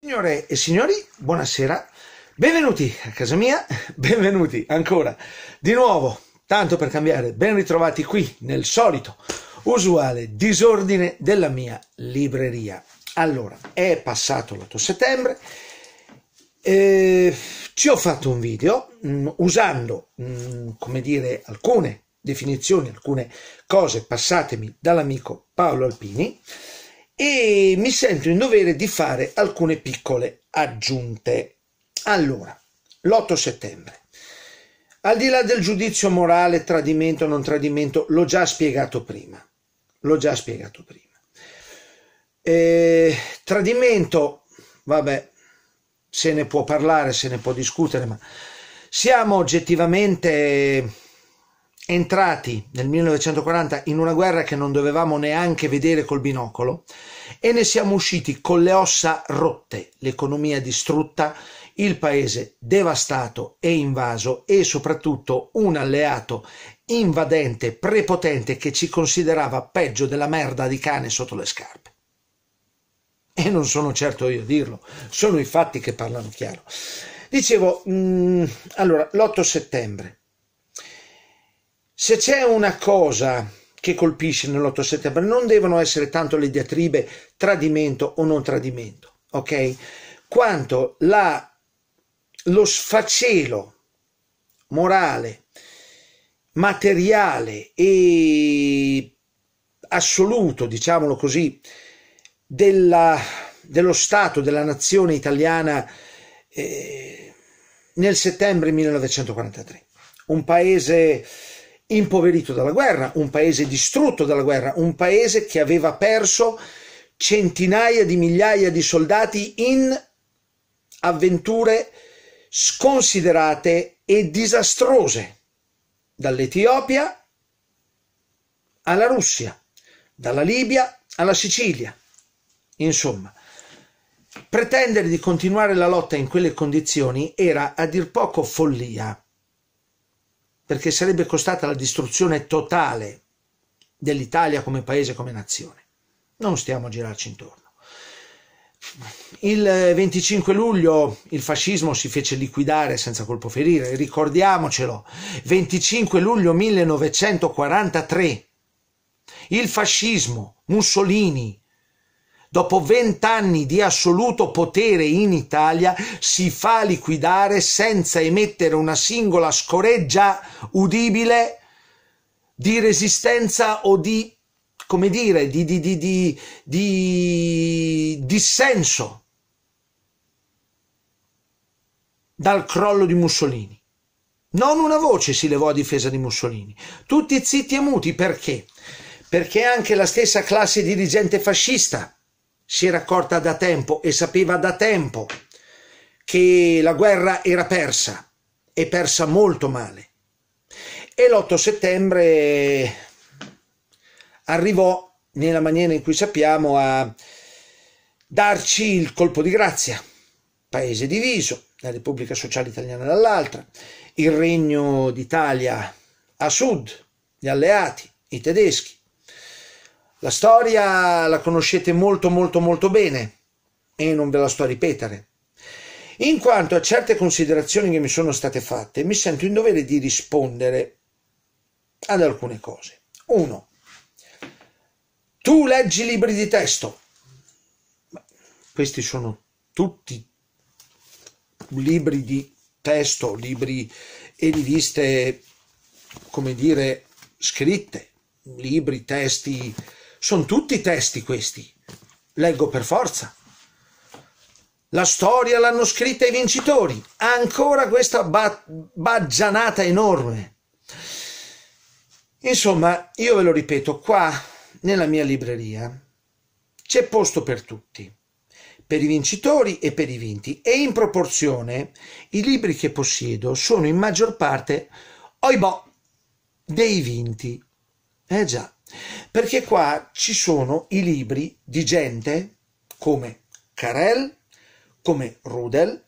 Signore e signori, buonasera, benvenuti a casa mia, benvenuti ancora di nuovo, tanto per cambiare, ben ritrovati qui nel solito, usuale disordine della mia libreria. Allora, è passato l'8 settembre, eh, ci ho fatto un video mh, mm, usando, mh, mm, come dire, alcune definizioni, alcune cose passatemi dall'amico Paolo Alpini, e mi sento in dovere di fare alcune piccole aggiunte. Allora, l'8 settembre. Al di là del giudizio morale, tradimento o non tradimento, l'ho già spiegato prima. L'ho già spiegato prima. E, tradimento, vabbè, se ne può parlare, se ne può discutere, ma siamo oggettivamente entrati nel 1940 in una guerra che non dovevamo neanche vedere col binocolo e ne siamo usciti con le ossa rotte, l'economia distrutta, il paese devastato e invaso e soprattutto un alleato invadente, prepotente che ci considerava peggio della merda di cane sotto le scarpe. E non sono certo io a dirlo, sono i fatti che parlano chiaro. Dicevo, mh, mm, allora, l'8 settembre, se c'è una cosa che colpisce nell'8 settembre, non devono essere tanto le diatribe tradimento o non tradimento, ok? Quanto la, lo sfacelo morale, materiale e assoluto, diciamolo così, della, dello Stato, della nazione italiana eh, nel settembre 1943. Un paese impoverito dalla guerra, un paese distrutto dalla guerra, un paese che aveva perso centinaia di migliaia di soldati in avventure sconsiderate e disastrose, dall'Etiopia alla Russia, dalla Libia alla Sicilia. Insomma, pretendere di continuare la lotta in quelle condizioni era a dir poco follia perché sarebbe costata la distruzione totale dell'Italia come paese, come nazione. Non stiamo a girarci intorno. Il 25 luglio il fascismo si fece liquidare senza colpo ferire, ricordiamocelo. 25 luglio 1943. Il fascismo, Mussolini, dopo vent'anni di assoluto potere in Italia, si fa liquidare senza emettere una singola scoreggia udibile di resistenza o di, come dire, di, di, di, di, di dissenso dal crollo di Mussolini. Non una voce si levò a difesa di Mussolini, tutti zitti e muti perché? Perché anche la stessa classe dirigente fascista si era accorta da tempo e sapeva da tempo che la guerra era persa e persa molto male. E l'8 settembre arrivò nella maniera in cui sappiamo a darci il colpo di grazia. Paese diviso, la Repubblica Sociale Italiana dall'altra, il Regno d'Italia a sud, gli alleati, i tedeschi, la storia la conoscete molto molto molto bene e non ve la sto a ripetere. In quanto a certe considerazioni che mi sono state fatte, mi sento in dovere di rispondere ad alcune cose. Uno, Tu leggi libri di testo. Questi sono tutti libri di testo, libri e riviste, come dire, scritte, libri, testi sono tutti testi questi. Leggo per forza. La storia l'hanno scritta i vincitori. Ancora questa ba- baggianata enorme. Insomma, io ve lo ripeto, qua nella mia libreria c'è posto per tutti, per i vincitori e per i vinti e in proporzione i libri che possiedo sono in maggior parte, oibò, dei vinti. Eh già, perché qua ci sono i libri di gente come Carel, come Rudel,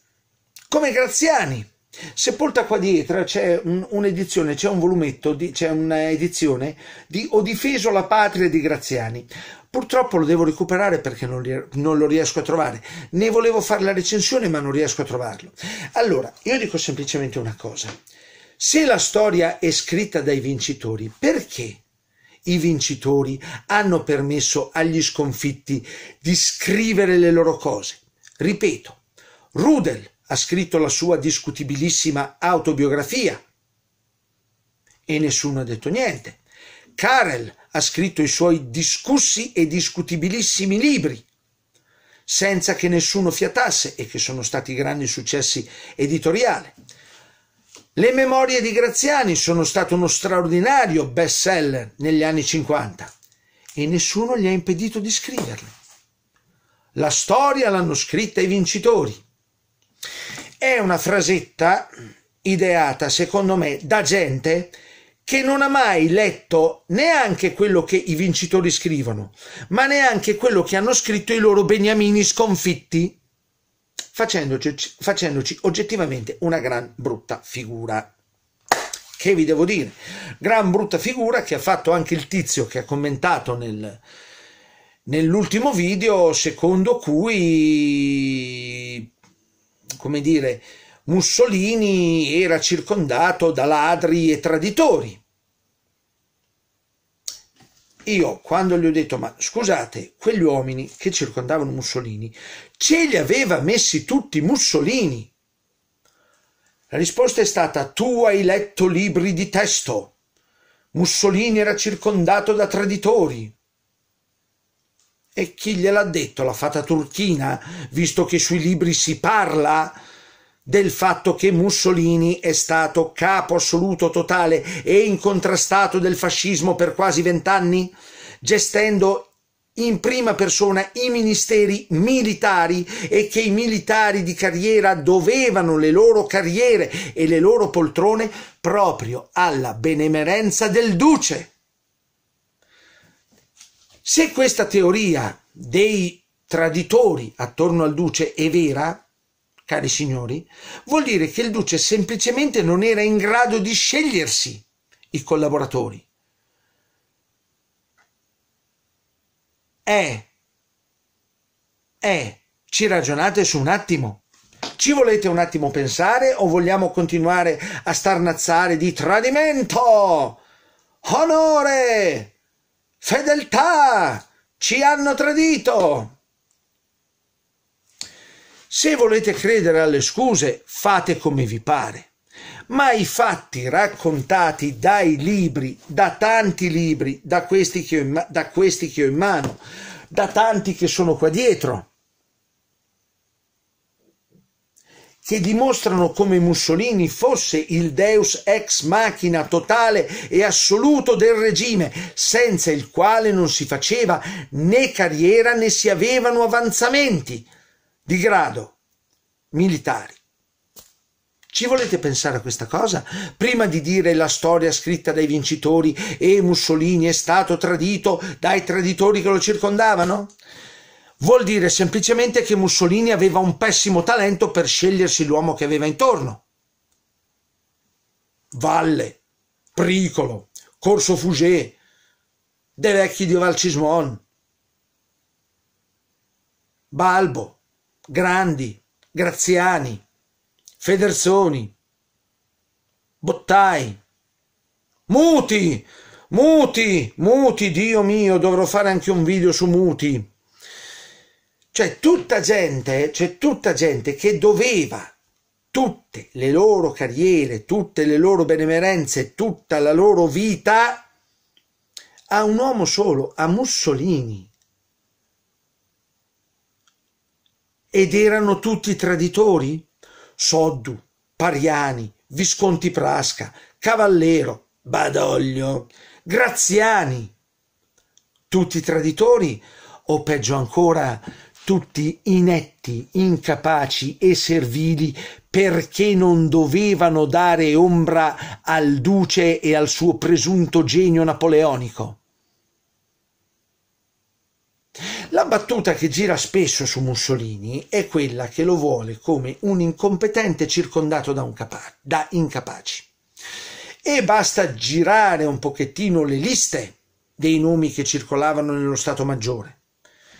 come Graziani. Sepolta qua dietro c'è un, un'edizione, c'è un volumetto, di, c'è un'edizione di Ho difeso la patria di Graziani. Purtroppo lo devo recuperare perché non, non, lo riesco a trovare. Ne volevo fare la recensione ma non riesco a trovarlo. Allora, io dico semplicemente una cosa. Se la storia è scritta dai vincitori, perché i vincitori hanno permesso agli sconfitti di scrivere le loro cose. Ripeto, Rudel ha scritto la sua discutibilissima autobiografia e nessuno ha detto niente. Karel ha scritto i suoi discussi e discutibilissimi libri senza che nessuno fiatasse e che sono stati grandi successi editoriali. Le memorie di Graziani sono state uno straordinario best seller negli anni 50 e nessuno gli ha impedito di scriverle. La storia l'hanno scritta i vincitori. È una frasetta ideata, secondo me, da gente che non ha mai letto neanche quello che i vincitori scrivono, ma neanche quello che hanno scritto i loro beniamini sconfitti facendoci, facendoci oggettivamente una gran brutta figura che vi devo dire, gran brutta figura che ha fatto anche il tizio che ha commentato nel, nell'ultimo video, secondo cui, come dire, Mussolini era circondato da ladri e traditori. Io, quando gli ho detto, ma scusate, quegli uomini che circondavano Mussolini, ce li aveva messi tutti Mussolini. La risposta è stata, tu hai letto libri di testo. Mussolini era circondato da traditori. E chi gliel'ha detto la fata turchina, visto che sui libri si parla del fatto che Mussolini è stato capo assoluto totale e incontrastato del fascismo per quasi vent'anni, gestendo in prima persona i ministeri militari e che i militari di carriera dovevano le loro carriere e le loro poltrone proprio alla benemerenza del duce. Se questa teoria dei traditori attorno al duce è vera, cari signori, vuol dire che il duce semplicemente non era in grado di scegliersi i collaboratori. È, eh, eh, ci ragionate su un attimo. Ci volete un attimo pensare o vogliamo continuare a starnazzare di tradimento, onore, fedeltà? Ci hanno tradito! Se volete credere alle scuse, fate come vi pare. Ma i fatti raccontati dai libri, da tanti libri, da questi che ho in, da che ho in mano, da tanti che sono qua dietro, che dimostrano come Mussolini fosse il deus ex machina totale e assoluto del regime, senza il quale non si faceva né carriera né si avevano avanzamenti di grado militari. Ci volete pensare a questa cosa? Prima di dire la storia scritta dai vincitori e Mussolini è stato tradito dai traditori che lo circondavano? Vuol dire semplicemente che Mussolini aveva un pessimo talento per scegliersi l'uomo che aveva intorno. Valle, Pricolo, Corso Fugé, De Vecchi di Valcismon, Balbo, Grandi, Graziani, Federsoni, Bottai. Muti, Muti, Muti, Dio mio, dovrò fare anche un video su Muti. Cioè tutta gente, cioè tutta gente che doveva tutte le loro carriere, tutte le loro benemerenze, tutta la loro vita a un uomo solo, a Mussolini. Ed erano tutti traditori? Soddu, Pariani, Visconti Prasca, Cavallero, Badoglio, Graziani. Tutti traditori o peggio ancora tutti inetti, incapaci e servili perché non dovevano dare ombra al duce e al suo presunto genio napoleonico. La battuta che gira spesso su Mussolini è quella che lo vuole come un incompetente circondato da, capa- da incapaci. E basta girare un pochettino le liste dei nomi che circolavano nello Stato Maggiore.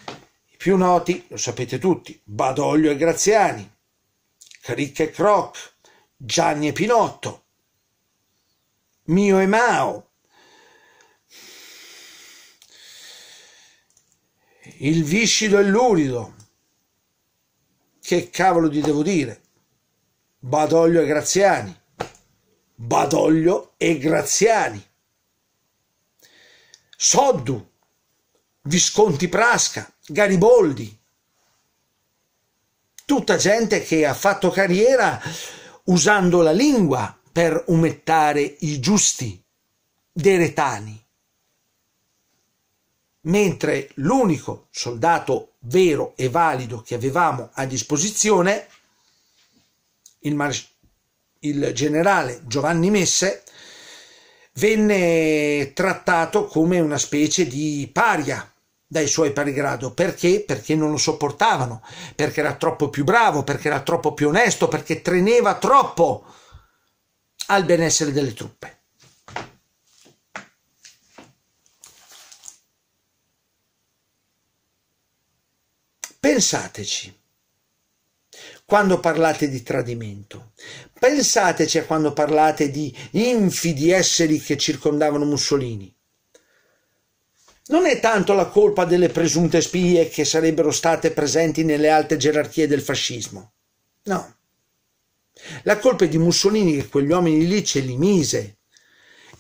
I più noti, lo sapete tutti, Badoglio e Graziani, Cricche e Croc, Gianni e Pinotto, Mio e Mao, il viscido e l'urido. Che cavolo ti devo dire? Badoglio e Graziani. Badoglio e Graziani. Soddu, Visconti Prasca, Gariboldi. Tutta gente che ha fatto carriera usando la lingua per umettare i giusti, dei mentre l'unico soldato vero e valido che avevamo a disposizione, il, mar- il generale Giovanni Messe, venne trattato come una specie di paria dai suoi pari grado perché? Perché non lo sopportavano, perché era troppo più bravo, perché era troppo più onesto, perché teneva troppo al benessere delle truppe. Pensateci quando parlate di tradimento, pensateci a quando parlate di infidi esseri che circondavano Mussolini. Non è tanto la colpa delle presunte spie che sarebbero state presenti nelle alte gerarchie del fascismo. No. La colpa è di Mussolini che quegli uomini lì ce li mise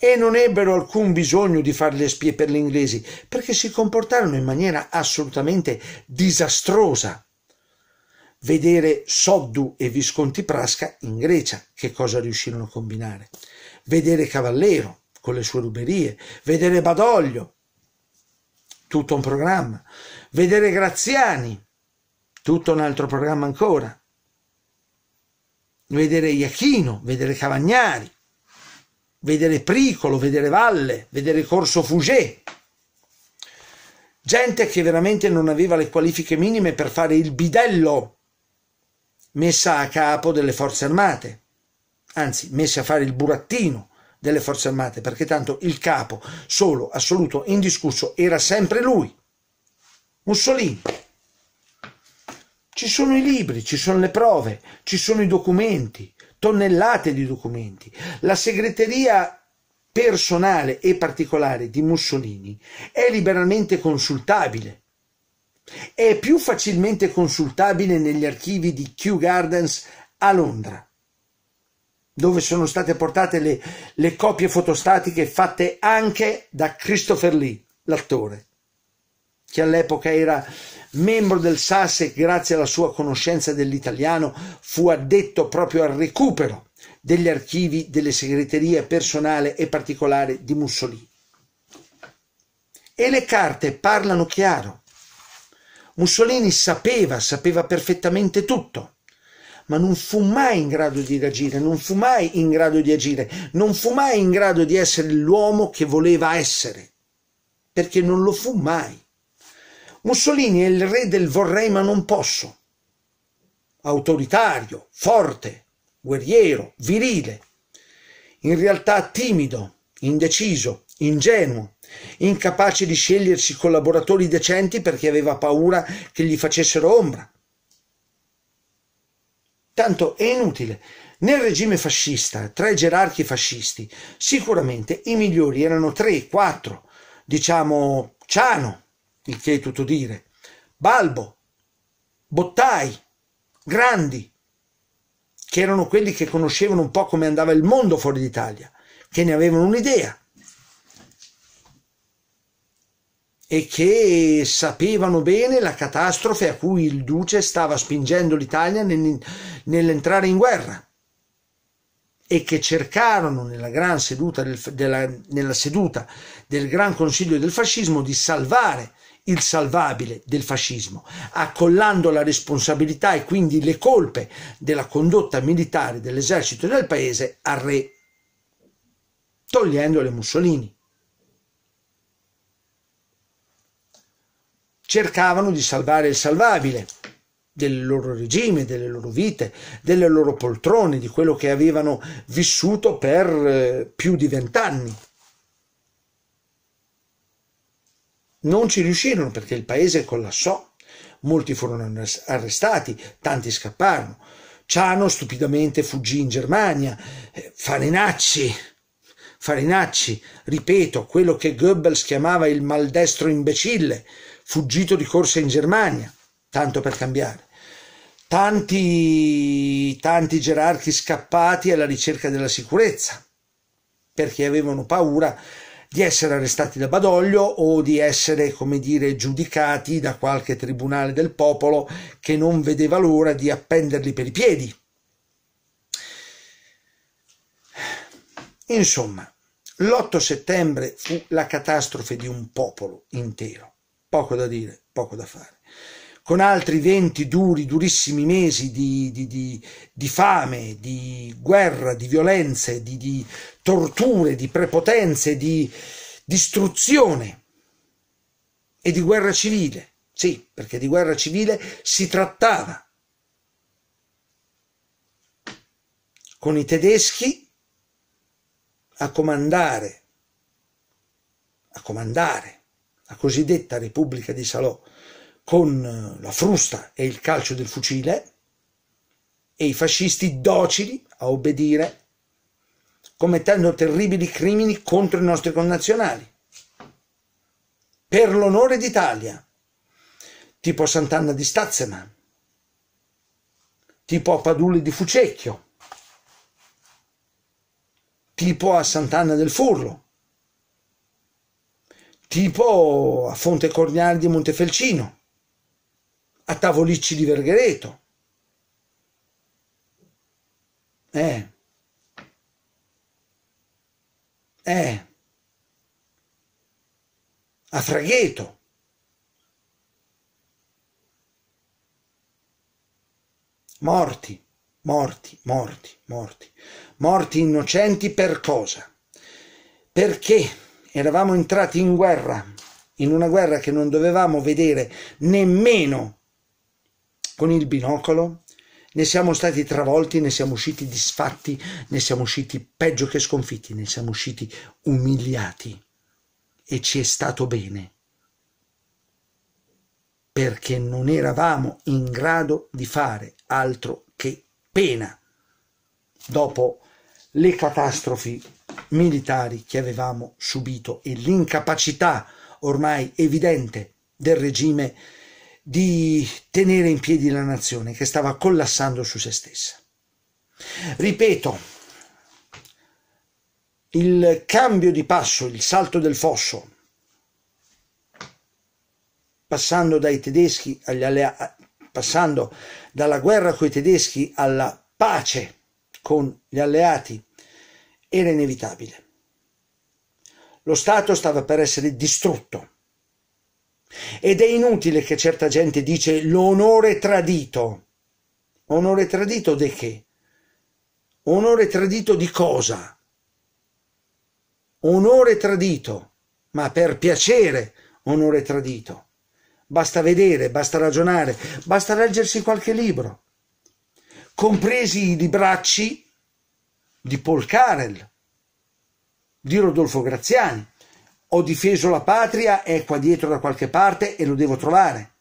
e non ebbero alcun bisogno di fare le spie per gli inglesi perché si comportarono in maniera assolutamente disastrosa. Vedere Soddu e Visconti Prasca in Grecia, che cosa riuscirono a combinare. Vedere Cavallero con le sue ruberie, vedere Badoglio, tutto un programma. Vedere Graziani, tutto un altro programma ancora vedere Iachino, vedere Cavagnari vedere Pricolo, vedere Valle, vedere Corso Fugé. Gente che veramente non aveva le qualifiche minime per fare il bidello messa a capo delle forze armate, anzi messa a fare il burattino delle forze armate, perché tanto il capo solo, assoluto, indiscusso era sempre lui, Mussolini. Ci sono i libri, ci sono le prove, ci sono i documenti, tonnellate di documenti. La segreteria personale e particolare di Mussolini è liberalmente consultabile. È più facilmente consultabile negli archivi di Kew Gardens a Londra, dove sono state portate le, le copie fotostatiche fatte anche da Christopher Lee, l'attore, che all'epoca era membro del SAS grazie alla sua conoscenza dell'italiano fu addetto proprio al recupero degli archivi delle segreterie personale e particolare di Mussolini. E le carte parlano chiaro. Mussolini sapeva, sapeva perfettamente tutto, ma non fu mai in grado di reagire, non fu mai in grado di agire, non fu mai in grado di essere l'uomo che voleva essere, perché non lo fu mai. Mussolini è il re del vorrei ma non posso. Autoritario, forte, guerriero, virile. In realtà timido, indeciso, ingenuo, incapace di scegliersi collaboratori decenti perché aveva paura che gli facessero ombra. Tanto è inutile. Nel regime fascista, tra i gerarchi fascisti, sicuramente i migliori erano tre, quattro, diciamo Ciano, il che è tutto dire, Balbo, Bottai, Grandi, che erano quelli che conoscevano un po' come andava il mondo fuori d'Italia, che ne avevano un'idea e che sapevano bene la catastrofe a cui il duce stava spingendo l'Italia nell'entrare in guerra e che cercarono nella, gran seduta del, della, nella seduta del Gran Consiglio del Fascismo di salvare il salvabile del fascismo, accollando la responsabilità e quindi le colpe della condotta militare dell'esercito e del paese al re, togliendole Mussolini. Cercavano di salvare il salvabile del loro regime, delle loro vite, delle loro poltrone, di quello che avevano vissuto per eh, più di vent'anni. Non ci riuscirono perché il paese collassò. Molti furono arrestati, tanti scapparono. Ciano stupidamente fuggì in Germania. Eh, farinacci, Farinacci, ripeto, quello che Goebbels chiamava il maldestro imbecille, fuggito di corsa in Germania, tanto per cambiare. Tanti, tanti gerarchi scappati alla ricerca della sicurezza, perché avevano paura di essere arrestati da Badoglio o di essere, come dire, giudicati da qualche tribunale del popolo che non vedeva l'ora di appenderli per i piedi. Insomma, l'8 settembre fu la catastrofe di un popolo intero. Poco da dire, poco da fare con altri 20 duri, durissimi mesi di, di, di, di fame, di guerra, di violenze, di, torture, di prepotenze, di distruzione e di guerra civile. Sì, perché di guerra civile si trattava con i tedeschi a comandare, a comandare la cosiddetta Repubblica di Salò con la frusta e il calcio del fucile e i fascisti docili a obbedire commettendo terribili crimini contro i nostri connazionali per l'onore d'Italia tipo a Sant'Anna di Stazzema tipo a Padule di Fucecchio tipo a Sant'Anna del Furlo tipo a Fonte Corniale di Montefelcino a Tavolicci di Verghereto. Eh. Eh. A Fragheto. Morti, morti, morti, morti. Morti innocenti per cosa? Perché eravamo entrati in guerra, in una guerra che non dovevamo vedere nemmeno con il binocolo, ne siamo stati travolti, ne siamo usciti disfatti, ne siamo usciti peggio che sconfitti, ne siamo usciti umiliati e ci è stato bene perché non eravamo in grado di fare altro che pena dopo le catastrofi militari che avevamo subito e l'incapacità ormai evidente del regime di tenere in piedi la nazione che stava collassando su se stessa. Ripeto, il cambio di passo, il salto del fosso, passando dai tedeschi agli alleati, passando dalla guerra coi tedeschi alla pace con gli alleati, era inevitabile. Lo Stato stava per essere distrutto ed è inutile che certa gente dice l'onore tradito. Onore tradito di che? Onore tradito di cosa? Onore tradito, ma per piacere onore tradito. Basta vedere, basta ragionare, basta leggersi qualche libro, compresi i libracci di Paul Carel, di Rodolfo Graziani, ho difeso la patria, è qua dietro da qualche parte e lo devo trovare.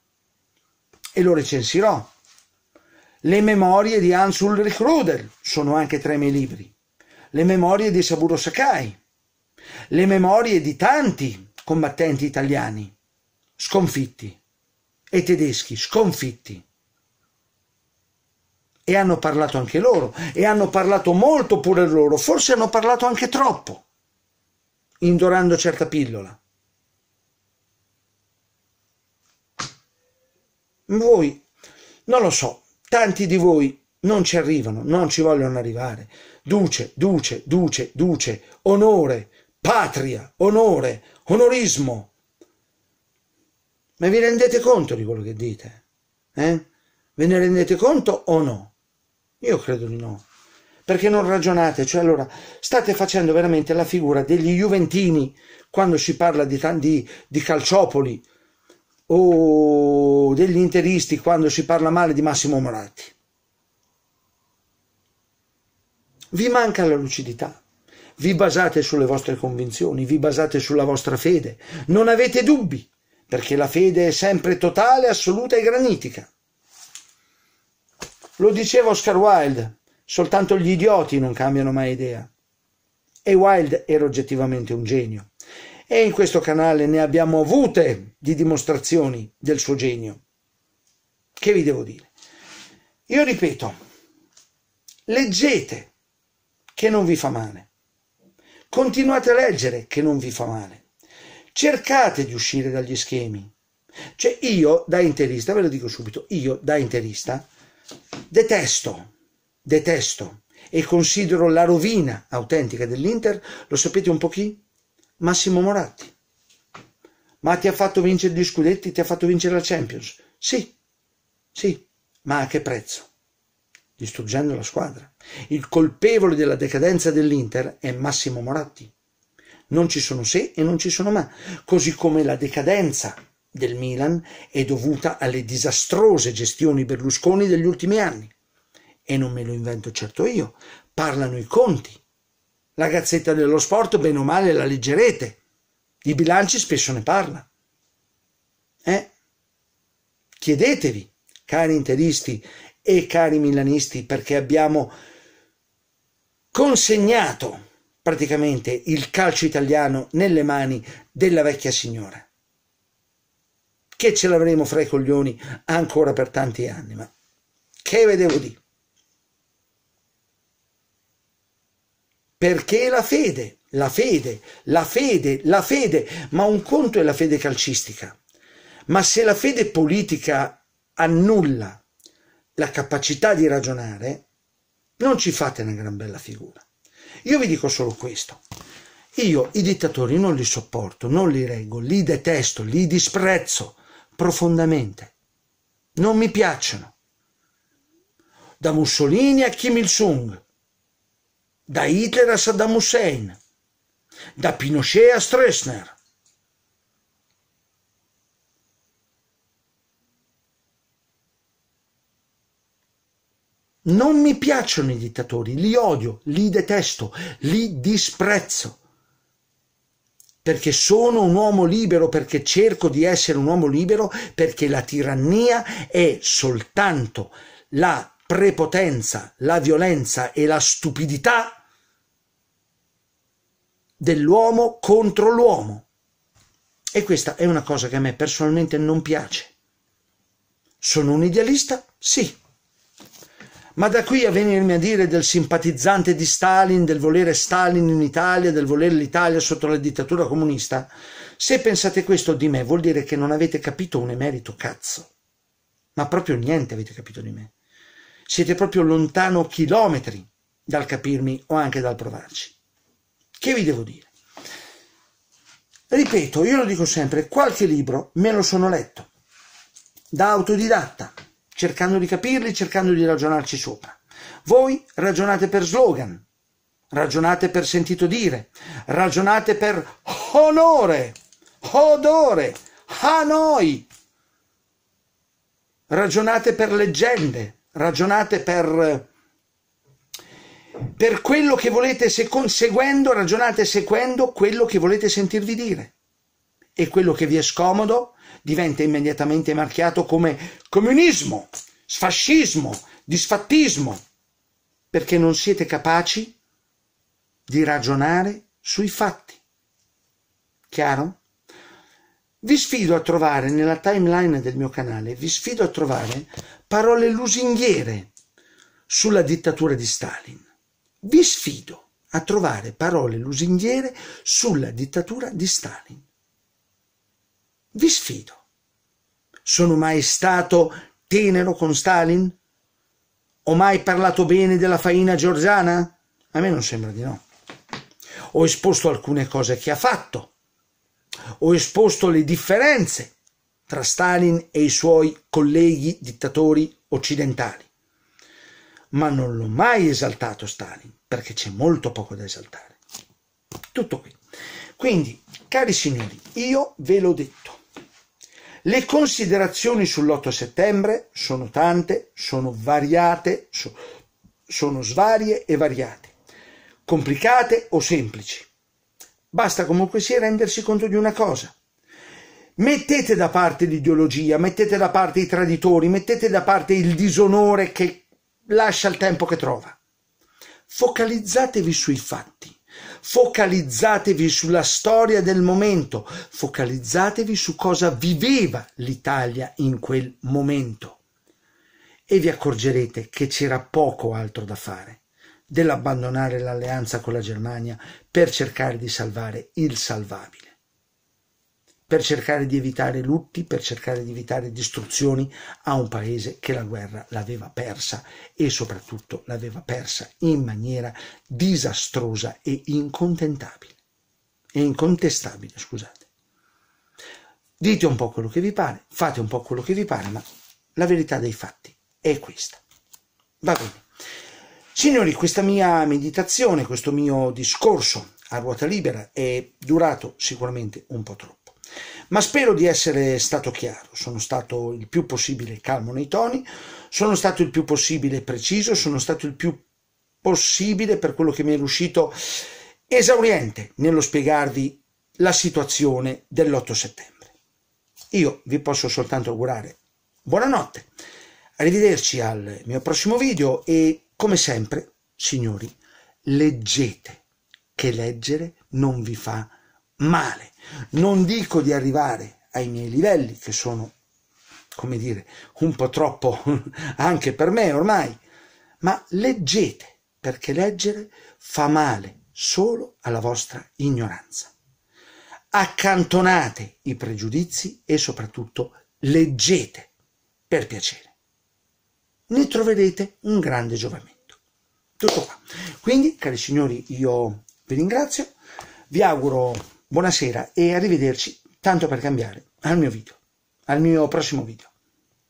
E lo recensirò. Le memorie di Hans Ulrich Rudel sono anche tra i miei libri. Le memorie di Saburo Sakai. Le memorie di tanti combattenti italiani sconfitti e tedeschi sconfitti. E hanno parlato anche loro e hanno parlato molto pure loro, forse hanno parlato anche troppo indorando certa pillola. Voi, non lo so, tanti di voi non ci arrivano, non ci vogliono arrivare. Duce, duce, duce, duce, onore, patria, onore, onorismo. Ma vi rendete conto di quello che dite? Eh? Ve ne rendete conto o no? Io credo di no perché non ragionate, cioè allora state facendo veramente la figura degli Juventini quando si parla di, di, di Calciopoli o degli interisti quando si parla male di Massimo Moratti. Vi manca la lucidità, vi basate sulle vostre convinzioni, vi basate sulla vostra fede, non avete dubbi, perché la fede è sempre totale, assoluta e granitica. Lo diceva Oscar Wilde, Soltanto gli idioti non cambiano mai idea. E Wilde era oggettivamente un genio. E in questo canale ne abbiamo avute di dimostrazioni del suo genio. Che vi devo dire? Io ripeto, leggete che non vi fa male. Continuate a leggere che non vi fa male. Cercate di uscire dagli schemi. Cioè io da interista, ve lo dico subito, io da interista detesto detesto e considero la rovina autentica dell'Inter, lo sapete un po' chi? Massimo Moratti. Ma ti ha fatto vincere gli scudetti, ti ha fatto vincere la Champions? Sì, sì, ma a che prezzo? Distruggendo la squadra. Il colpevole della decadenza dell'Inter è Massimo Moratti. Non ci sono se e non ci sono ma, così come la decadenza del Milan è dovuta alle disastrose gestioni Berlusconi degli ultimi anni e non me lo invento certo io, parlano i conti. La Gazzetta dello Sport, bene o male, la leggerete. Di bilanci spesso ne parla. Eh? Chiedetevi, cari interisti e cari milanisti, perché abbiamo consegnato praticamente il calcio italiano nelle mani della vecchia signora, che ce l'avremo fra i coglioni ancora per tanti anni, ma che vedevo di? Perché la fede, la fede, la fede, la fede, ma un conto è la fede calcistica. Ma se la fede politica annulla la capacità di ragionare, non ci fate una gran bella figura. Io vi dico solo questo. Io i dittatori non li sopporto, non li reggo, li detesto, li disprezzo profondamente. Non mi piacciono. Da Mussolini a Kim Il-sung, da Hitler a Saddam Hussein, da Pinochet a Stroessner. Non mi piacciono i dittatori, li odio, li detesto, li disprezzo. Perché sono un uomo libero, perché cerco di essere un uomo libero, perché la tirannia è soltanto la prepotenza, la violenza e la stupidità dell'uomo contro l'uomo. E questa è una cosa che a me personalmente non piace. Sono un idealista? Sì. Ma da qui a venirmi a dire del simpatizzante di Stalin, del volere Stalin in Italia, del volere l'Italia sotto la dittatura comunista, se pensate questo di me vuol dire che non avete capito un emerito cazzo. Ma proprio niente avete capito di me. Siete proprio lontano chilometri dal capirmi o anche dal provarci. Che vi devo dire? Ripeto, io lo dico sempre, qualche libro me lo sono letto, da autodidatta, cercando di capirli, cercando di ragionarci sopra. Voi ragionate per slogan, ragionate per sentito dire, ragionate per onore, odore, a noi. Ragionate per leggende, ragionate per per quello che volete, se ragionate seguendo quello che volete sentirvi dire. E quello che vi è scomodo diventa immediatamente marchiato come comunismo, sfascismo, disfattismo, perché non siete capaci di ragionare sui fatti. Chiaro? Vi sfido a trovare nella timeline del mio canale, vi sfido a trovare parole lusinghiere sulla dittatura di Stalin. Vi sfido a trovare parole lusinghiere sulla dittatura di Stalin. Vi sfido. Sono mai stato tenero con Stalin? Ho mai parlato bene della faina georgiana? A me non sembra di no. Ho esposto alcune cose che ha fatto. Ho esposto le differenze tra Stalin e i suoi colleghi dittatori occidentali ma non l'ho mai esaltato Stalin, perché c'è molto poco da esaltare. Tutto qui. Quindi, cari signori, io ve l'ho detto. Le considerazioni sull'8 settembre sono tante, sono variate, so, sono svarie e variate, complicate o semplici. Basta comunque sia rendersi conto di una cosa. Mettete da parte l'ideologia, mettete da parte i traditori, mettete da parte il disonore che lascia il tempo che trova. Focalizzatevi sui fatti, focalizzatevi sulla storia del momento, focalizzatevi su cosa viveva l'Italia in quel momento e vi accorgerete che c'era poco altro da fare dell'abbandonare l'alleanza con la Germania per cercare di salvare il salvabile per cercare di evitare lutti, per cercare di evitare distruzioni a un paese che la guerra l'aveva persa e soprattutto l'aveva persa in maniera disastrosa e incontentabile. E incontestabile, scusate. Dite un po' quello che vi pare, fate un po' quello che vi pare, ma la verità dei fatti è questa. Va bene. Signori, questa mia meditazione, questo mio discorso a ruota libera è durato sicuramente un po' troppo. Ma spero di essere stato chiaro, sono stato il più possibile calmo nei toni, sono stato il più possibile preciso, sono stato il più possibile per quello che mi è riuscito esauriente nello spiegarvi la situazione dell'8 settembre. Io vi posso soltanto augurare buonanotte, arrivederci al mio prossimo video e come sempre, signori, leggete, che leggere non vi fa male. Non dico di arrivare ai miei livelli, che sono, come dire, un po' troppo anche per me ormai, ma leggete, perché leggere fa male solo alla vostra ignoranza. Accantonate i pregiudizi e soprattutto leggete, per piacere. Ne troverete un grande giovamento. Tutto qua. Quindi, cari signori, io vi ringrazio, vi auguro Buonasera e arrivederci, tanto per cambiare, al mio video, al mio prossimo video.